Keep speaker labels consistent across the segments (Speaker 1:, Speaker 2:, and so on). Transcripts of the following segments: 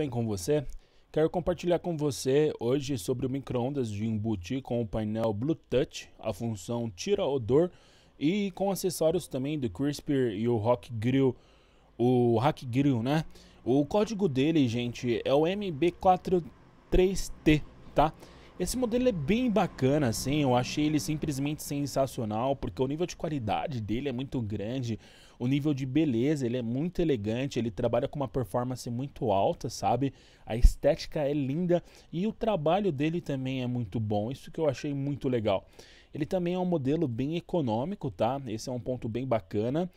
Speaker 1: bem com você? Quero compartilhar com você hoje sobre o microondas de embutir com o painel Blue Touch, a função tira odor e com acessórios também do Crisper e o Rock Grill, o Hack Grill, né? O código dele, gente, é o MB43T, tá? Esse modelo é bem bacana, assim, eu achei ele simplesmente sensacional, porque o nível de qualidade dele é muito grande, o nível de beleza, ele é muito elegante, ele trabalha com uma performance muito alta, sabe? A estética é linda e o trabalho dele também é muito bom, isso que eu achei muito legal. Ele também é um modelo bem econômico, tá? Esse é um ponto bem bacana.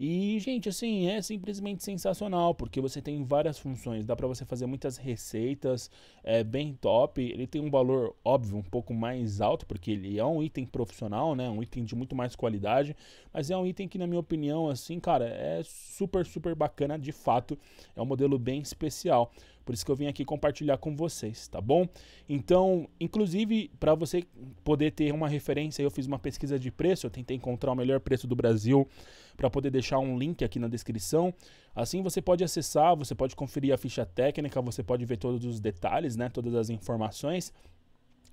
Speaker 1: E, gente, assim, é simplesmente sensacional, porque você tem várias funções, dá para você fazer muitas receitas, é bem top, ele tem um valor, óbvio, um pouco mais alto, porque ele é um item profissional, né, um item de muito mais qualidade, mas é um item que, na minha opinião, assim, cara, é super, super bacana, de fato, é um modelo bem especial. Por isso que eu vim aqui compartilhar com vocês, tá bom? Então, inclusive, para você poder ter uma referência, eu fiz uma pesquisa de preço, eu tentei encontrar o melhor preço do Brasil para poder deixar um link aqui na descrição. Assim você pode acessar, você pode conferir a ficha técnica, você pode ver todos os detalhes, né, todas as informações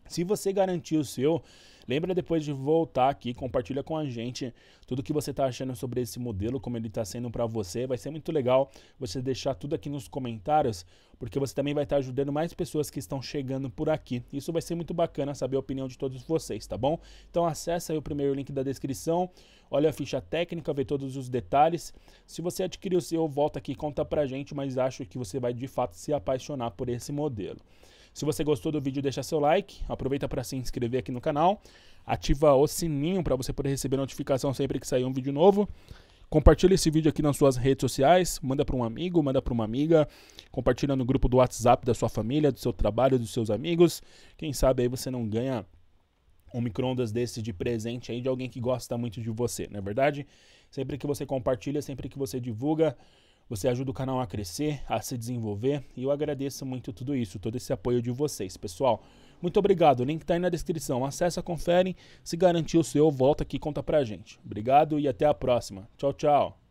Speaker 1: se você garantiu o seu, lembra depois de voltar aqui, compartilha com a gente tudo que você está achando sobre esse modelo, como ele está sendo para você. Vai ser muito legal você deixar tudo aqui nos comentários, porque você também vai estar tá ajudando mais pessoas que estão chegando por aqui. Isso vai ser muito bacana saber a opinião de todos vocês, tá bom? Então acessa o primeiro link da descrição, olha a ficha técnica, vê todos os detalhes. Se você adquiriu o seu, volta aqui, conta pra gente, mas acho que você vai de fato se apaixonar por esse modelo. Se você gostou do vídeo, deixa seu like, aproveita para se inscrever aqui no canal, ativa o sininho para você poder receber notificação sempre que sair um vídeo novo. Compartilha esse vídeo aqui nas suas redes sociais, manda para um amigo, manda para uma amiga, compartilha no grupo do WhatsApp da sua família, do seu trabalho, dos seus amigos. Quem sabe aí você não ganha um micro-ondas desse de presente aí de alguém que gosta muito de você, não é verdade? Sempre que você compartilha, sempre que você divulga, você ajuda o canal a crescer, a se desenvolver e eu agradeço muito tudo isso, todo esse apoio de vocês, pessoal. Muito obrigado, o link tá aí na descrição. Acessa, confere, se garantir o seu, volta aqui e conta pra gente. Obrigado e até a próxima. Tchau, tchau.